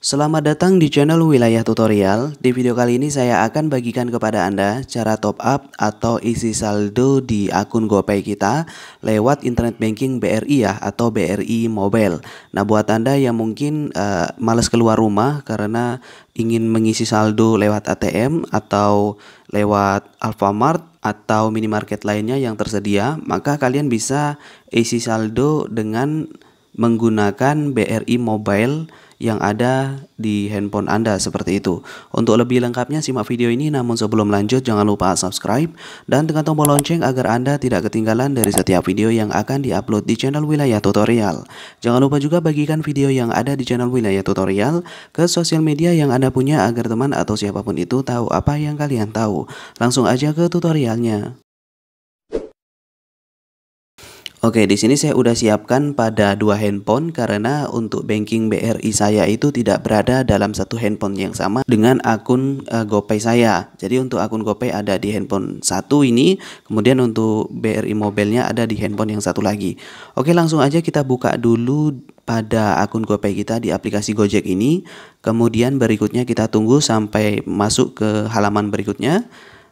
Selamat datang di channel Wilayah Tutorial. Di video kali ini saya akan bagikan kepada Anda cara top up atau isi saldo di akun GoPay kita lewat internet banking BRI ya atau BRI Mobile. Nah, buat Anda yang mungkin uh, males keluar rumah karena ingin mengisi saldo lewat ATM atau lewat Alfamart atau minimarket lainnya yang tersedia, maka kalian bisa isi saldo dengan menggunakan BRI Mobile yang ada di handphone Anda seperti itu. Untuk lebih lengkapnya simak video ini namun sebelum lanjut jangan lupa subscribe dan tekan tombol lonceng agar Anda tidak ketinggalan dari setiap video yang akan diupload di channel Wilayah Tutorial. Jangan lupa juga bagikan video yang ada di channel Wilayah Tutorial ke sosial media yang Anda punya agar teman atau siapapun itu tahu apa yang kalian tahu. Langsung aja ke tutorialnya. Oke, di sini saya udah siapkan pada dua handphone karena untuk banking BRI saya itu tidak berada dalam satu handphone yang sama dengan akun uh, GoPay saya. Jadi untuk akun GoPay ada di handphone satu ini, kemudian untuk BRI mobilenya ada di handphone yang satu lagi. Oke, langsung aja kita buka dulu pada akun GoPay kita di aplikasi Gojek ini. Kemudian berikutnya kita tunggu sampai masuk ke halaman berikutnya.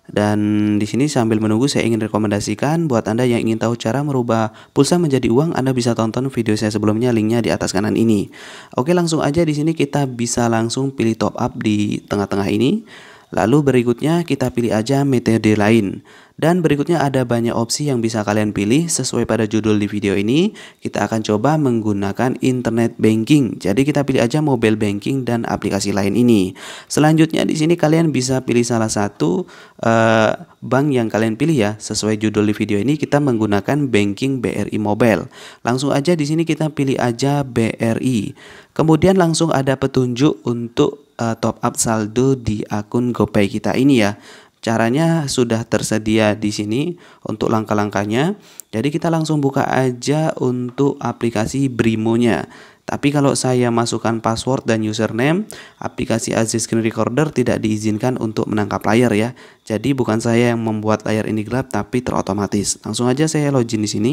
Dan di sini sambil menunggu saya ingin rekomendasikan buat Anda yang ingin tahu cara merubah pulsa menjadi uang, Anda bisa tonton video saya sebelumnya, linknya di atas kanan ini. Oke langsung aja di sini kita bisa langsung pilih top up di tengah-tengah ini. Lalu berikutnya kita pilih aja metode lain. Dan berikutnya ada banyak opsi yang bisa kalian pilih sesuai pada judul di video ini. Kita akan coba menggunakan internet banking. Jadi kita pilih aja mobile banking dan aplikasi lain ini. Selanjutnya di sini kalian bisa pilih salah satu uh, bank yang kalian pilih ya. Sesuai judul di video ini kita menggunakan banking BRI Mobile. Langsung aja di sini kita pilih aja BRI. Kemudian langsung ada petunjuk untuk eh, top up saldo di akun GoPay kita ini ya. Caranya sudah tersedia di sini untuk langkah-langkahnya. Jadi kita langsung buka aja untuk aplikasi Brimonya. Tapi kalau saya masukkan password dan username, aplikasi Aziz Screen Recorder tidak diizinkan untuk menangkap layar ya. Jadi bukan saya yang membuat layar ini gelap tapi terotomatis. Langsung aja saya login di sini.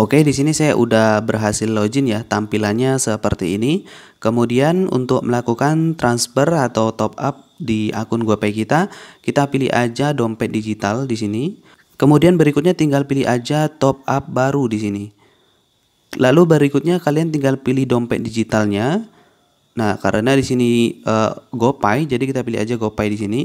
Oke, di sini saya udah berhasil login ya. Tampilannya seperti ini. Kemudian untuk melakukan transfer atau top up di akun Gopay kita. Kita pilih aja dompet digital di sini. Kemudian berikutnya tinggal pilih aja top up baru di sini. Lalu berikutnya kalian tinggal pilih dompet digitalnya. Nah, karena di sini uh, GoPay, jadi kita pilih aja GoPay di sini.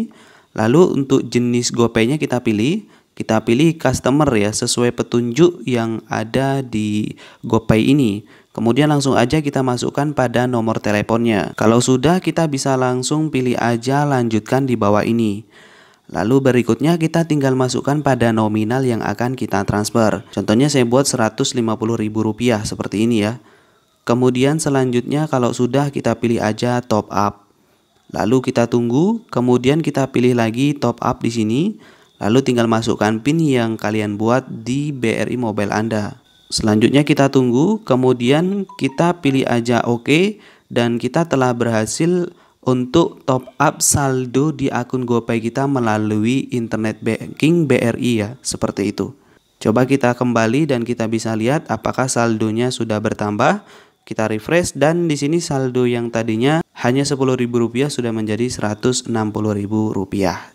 Lalu untuk jenis GoPay-nya kita pilih, kita pilih customer ya sesuai petunjuk yang ada di GoPay ini. Kemudian langsung aja kita masukkan pada nomor teleponnya. Kalau sudah kita bisa langsung pilih aja lanjutkan di bawah ini. Lalu berikutnya kita tinggal masukkan pada nominal yang akan kita transfer. Contohnya saya buat Rp150.000 seperti ini ya. Kemudian selanjutnya kalau sudah kita pilih aja top up. Lalu kita tunggu, kemudian kita pilih lagi top up di sini. Lalu tinggal masukkan PIN yang kalian buat di BRI Mobile Anda. Selanjutnya kita tunggu, kemudian kita pilih aja oke OK, dan kita telah berhasil untuk top up saldo di akun GoPay kita melalui internet banking BRI ya, seperti itu. Coba kita kembali dan kita bisa lihat apakah saldonya sudah bertambah. Kita refresh dan di sini saldo yang tadinya hanya Rp10.000 sudah menjadi Rp160.000.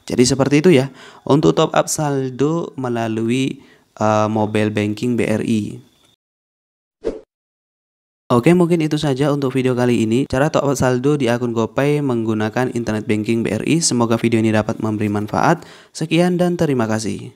Jadi seperti itu ya untuk top up saldo melalui uh, mobile banking BRI. Oke mungkin itu saja untuk video kali ini Cara top up saldo di akun GoPay menggunakan internet banking BRI Semoga video ini dapat memberi manfaat Sekian dan terima kasih